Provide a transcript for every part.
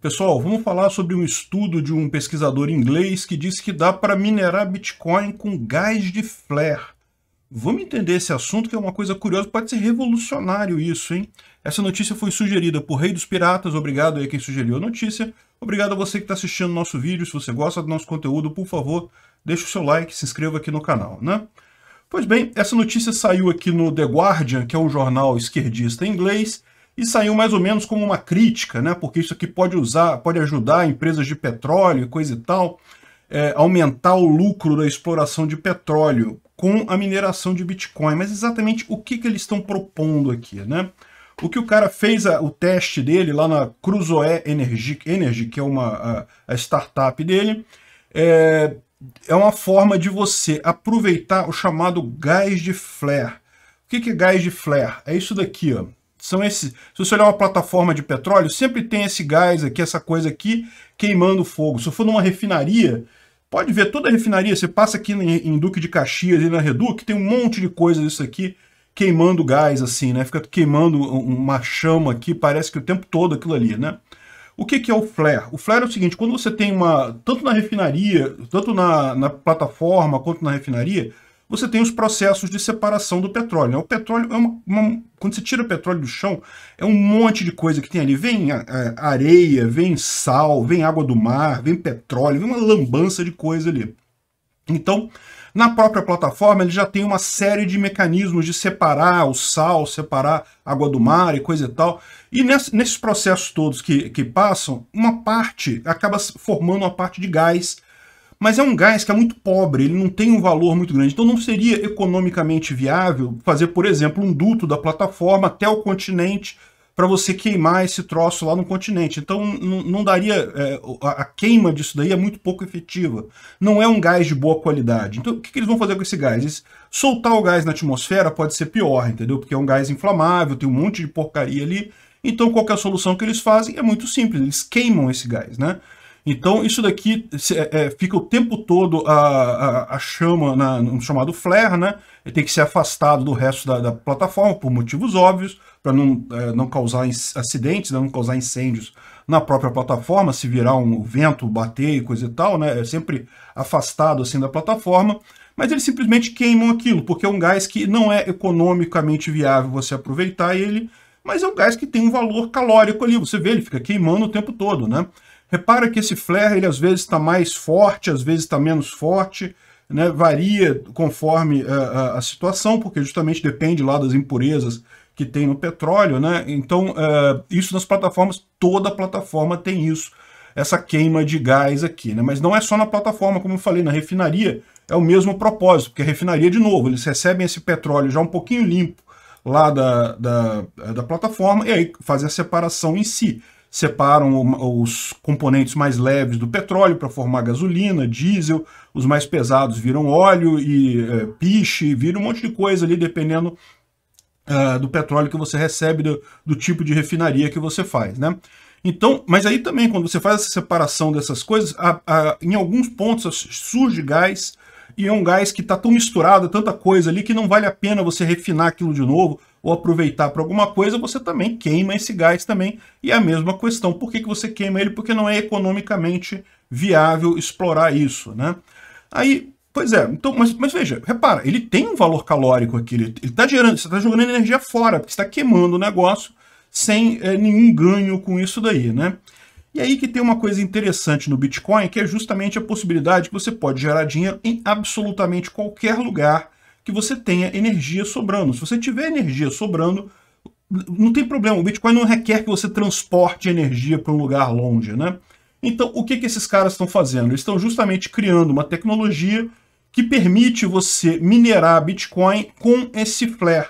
Pessoal, vamos falar sobre um estudo de um pesquisador inglês que diz que dá para minerar Bitcoin com gás de flare. Vamos entender esse assunto que é uma coisa curiosa, pode ser revolucionário isso, hein? Essa notícia foi sugerida por Rei dos Piratas, obrigado aí quem sugeriu a notícia. Obrigado a você que está assistindo nosso vídeo, se você gosta do nosso conteúdo, por favor, deixe o seu like, se inscreva aqui no canal, né? Pois bem, essa notícia saiu aqui no The Guardian, que é um jornal esquerdista inglês, e saiu mais ou menos como uma crítica, né? Porque isso aqui pode usar, pode ajudar empresas de petróleo e coisa e tal, é, aumentar o lucro da exploração de petróleo com a mineração de Bitcoin. Mas exatamente o que, que eles estão propondo aqui, né? O que o cara fez a, o teste dele lá na Cruzoé Energy, Energy que é uma a, a startup dele, é, é uma forma de você aproveitar o chamado gás de flare. O que, que é gás de flare? É isso daqui, ó. São esses, se você olhar uma plataforma de petróleo, sempre tem esse gás aqui, essa coisa aqui, queimando fogo. Se for numa refinaria, pode ver toda a refinaria, você passa aqui em, Duque de Caxias e na Reduc, tem um monte de coisa isso aqui queimando gás assim, né? Fica queimando uma chama aqui, parece que o tempo todo aquilo ali, né? O que, que é o flare? O flare é o seguinte, quando você tem uma... Tanto na refinaria, tanto na, na plataforma quanto na refinaria, você tem os processos de separação do petróleo. Né? O petróleo é uma, uma, Quando você tira petróleo do chão, é um monte de coisa que tem ali. Vem é, é, areia, vem sal, vem água do mar, vem petróleo, vem uma lambança de coisa ali. Então, na própria plataforma, ele já tem uma série de mecanismos de separar o sal, separar água do mar e coisa e tal. E nesses processos todos que, que passam, uma parte acaba formando uma parte de gás mas é um gás que é muito pobre, ele não tem um valor muito grande. Então não seria economicamente viável fazer, por exemplo, um duto da plataforma até o continente para você queimar esse troço lá no continente. Então não daria. É, a queima disso daí é muito pouco efetiva. Não é um gás de boa qualidade. Então o que, que eles vão fazer com esse gás? Eles, soltar o gás na atmosfera pode ser pior, entendeu? Porque é um gás inflamável, tem um monte de porcaria ali. Então qualquer solução que eles fazem é muito simples, eles queimam esse gás, né? Então isso daqui é, é, fica o tempo todo a, a, a chama na, no chamado flare, né? Ele tem que ser afastado do resto da, da plataforma por motivos óbvios, para não, é, não causar acidentes, né? não causar incêndios na própria plataforma, se virar um vento, bater e coisa e tal, né? É sempre afastado assim da plataforma mas eles simplesmente queimam aquilo, porque é um gás que não é economicamente viável você aproveitar ele, mas é um gás que tem um valor calórico ali, você vê, ele fica queimando o tempo todo, né? Repara que esse flare, ele às vezes está mais forte, às vezes está menos forte, né? varia conforme eh, a, a, situação, porque justamente depende lá das impurezas que tem no petróleo, né? Então, uh, isso nas plataformas, toda plataforma tem isso, essa queima de gás aqui, né? Mas não é só na plataforma, como eu falei, na refinaria é o mesmo propósito, porque a refinaria, de novo, eles recebem esse petróleo já um pouquinho limpo lá da, da, da plataforma e aí fazem a separação em si separam os componentes mais leves do petróleo para formar gasolina, diesel, os mais pesados viram óleo e é, piche, viram um monte de coisa ali, dependendo é, do petróleo que você recebe, do, do, tipo de refinaria que você faz, né? Então, mas aí também, quando você faz essa separação dessas coisas, a, a, em alguns pontos surge gás, e é um gás que está tão misturado, tanta coisa ali, que não vale a pena você refinar aquilo de novo, ou aproveitar para alguma coisa, você também queima esse gás também. E é a mesma questão, por que, que você queima ele? Porque não é economicamente viável explorar isso, né? Aí, pois é, então, mas, mas veja, repara, ele tem um valor calórico aqui, ele está gerando, você está jogando energia fora, porque está queimando o negócio sem é, nenhum ganho com isso daí, né? E aí que tem uma coisa interessante no Bitcoin, que é justamente a possibilidade que você pode gerar dinheiro em absolutamente qualquer lugar, que você tenha energia sobrando. Se você tiver energia sobrando, não tem problema. O Bitcoin não requer que você transporte energia para um lugar longe, né? Então, o que, que esses caras estão fazendo? Eles estão justamente criando uma tecnologia que permite você minerar Bitcoin com esse flare.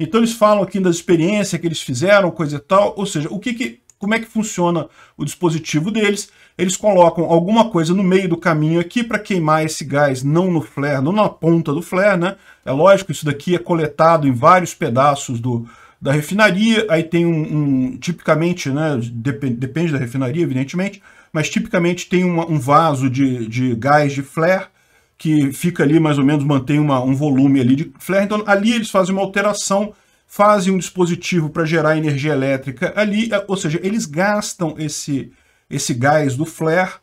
Então eles falam aqui da experiência que eles fizeram, coisa e tal, ou seja, o que, que como é que funciona o dispositivo deles? eles colocam alguma coisa no meio do caminho aqui para queimar esse gás, não no flare, não na ponta do flare, né? É lógico, isso daqui é coletado em vários pedaços do, da refinaria, aí tem um, um tipicamente, né, dep depende da refinaria, evidentemente, mas tipicamente tem uma, um vaso de, de gás de flare que fica ali mais ou menos, mantém uma, um volume ali de flare, então ali eles fazem uma alteração fazem um dispositivo para gerar energia elétrica ali, ou seja, eles gastam esse, esse gás do flare,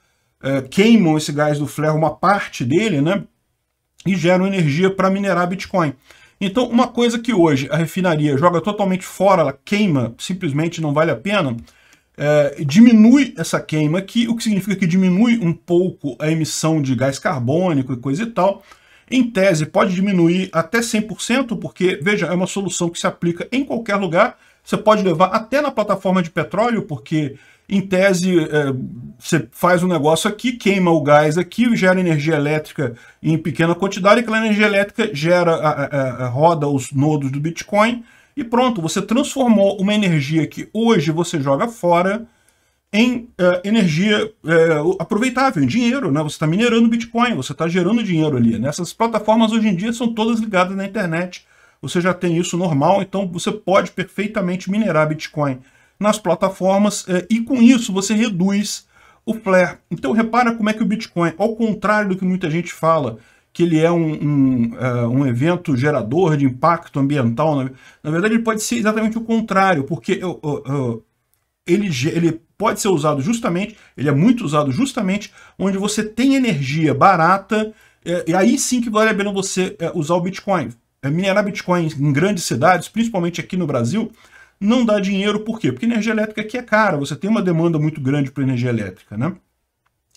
uh, queimam esse gás do flare, uma parte dele, né? E geram energia para minerar Bitcoin. Então, uma coisa que hoje a refinaria joga totalmente fora, ela queima, simplesmente não vale a pena, é, diminui essa queima aqui, o que significa que diminui um pouco a emissão de gás carbônico e coisa e tal. Em tese, pode diminuir até 100%, porque, veja, é uma solução que se aplica em qualquer lugar, você pode levar até na plataforma de petróleo, porque em tese, é, você faz um negócio aqui, queima o gás aqui, gera energia elétrica em pequena quantidade, e aquela energia elétrica gera, a, a, a, roda os nodos do Bitcoin e pronto, você transformou uma energia que hoje você joga fora em é, energia é, aproveitável, em dinheiro, né? Você está minerando Bitcoin, você está gerando dinheiro ali. Né? Essas plataformas hoje em dia são todas ligadas na internet, você já tem isso normal, então você pode perfeitamente minerar Bitcoin nas plataformas eh, e com isso você reduz o flare. Então repara como é que o Bitcoin, ao contrário do que muita gente fala, que ele é um, um, uh, um evento gerador de impacto ambiental, na, na, verdade ele pode ser exatamente o contrário, porque uh, uh, ele, ele pode ser usado justamente, ele é muito usado justamente onde você tem energia barata, eh, e aí sim que vale a pena você usar o Bitcoin minerar Bitcoin em grandes cidades, principalmente aqui no Brasil, não dá dinheiro, por quê? Porque energia elétrica aqui é cara, você tem uma demanda muito grande para energia elétrica, né?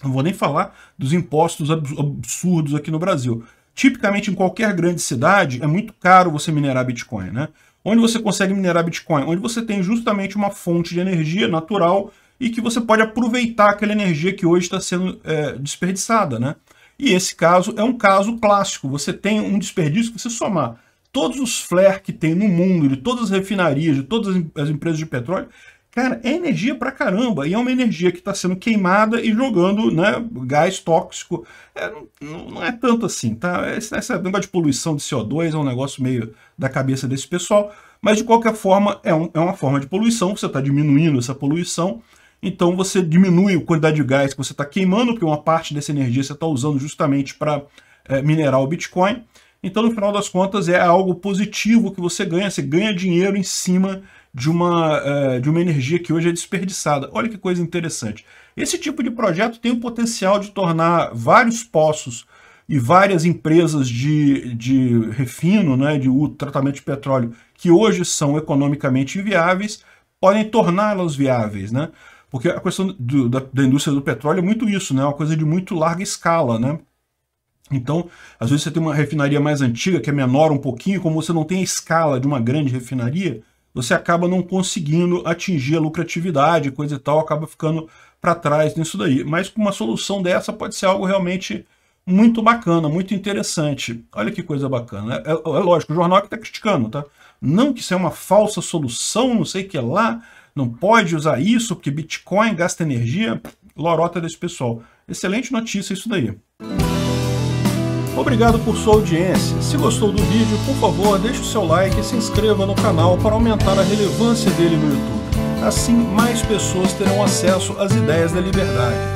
Não vou nem falar dos impostos absurdos aqui no Brasil. Tipicamente em qualquer grande cidade é muito caro você minerar Bitcoin, né? Onde você consegue minerar Bitcoin? Onde você tem justamente uma fonte de energia natural e que você pode aproveitar aquela energia que hoje está sendo é, desperdiçada, né? E esse caso é um caso clássico. Você tem um desperdício que você somar todos os flare que tem no mundo, de todas as refinarias, de todas as empresas de petróleo, cara, é energia pra caramba. E é uma energia que está sendo queimada e jogando né, gás tóxico. É, não, não, é tanto assim, tá? Esse, esse negócio de poluição de CO2 é um negócio meio da cabeça desse pessoal. Mas, de qualquer forma, é, um, é uma forma de poluição. Você está diminuindo essa poluição então você diminui a quantidade de gás que você está queimando, porque uma parte dessa energia você está usando justamente para é, minerar o Bitcoin. Então, no final das contas, é algo positivo que você ganha. Você ganha dinheiro em cima de uma, é, de uma energia que hoje é desperdiçada. Olha que coisa interessante. Esse tipo de projeto tem o potencial de tornar vários poços e várias empresas de, de refino, né, de tratamento de petróleo, que hoje são economicamente inviáveis, podem torná las viáveis. Né? Porque a questão do, da, da, indústria do petróleo é muito isso, né? É uma coisa de muito larga escala, né? Então, às vezes você tem uma refinaria mais antiga, que é menor um pouquinho, como você não tem a escala de uma grande refinaria, você acaba não conseguindo atingir a lucratividade, coisa e tal, acaba ficando para trás nisso daí. Mas uma solução dessa pode ser algo realmente muito bacana, muito interessante. Olha que coisa bacana. É, é, é lógico, o jornal é que está criticando, tá? Não que isso é uma falsa solução, não sei o que lá, não pode usar isso porque Bitcoin gasta energia, lorota desse pessoal. Excelente notícia isso daí. Obrigado por sua audiência. Se gostou do vídeo, por favor, deixe o seu like e se inscreva no canal para aumentar a relevância dele no YouTube. Assim, mais pessoas terão acesso às ideias da liberdade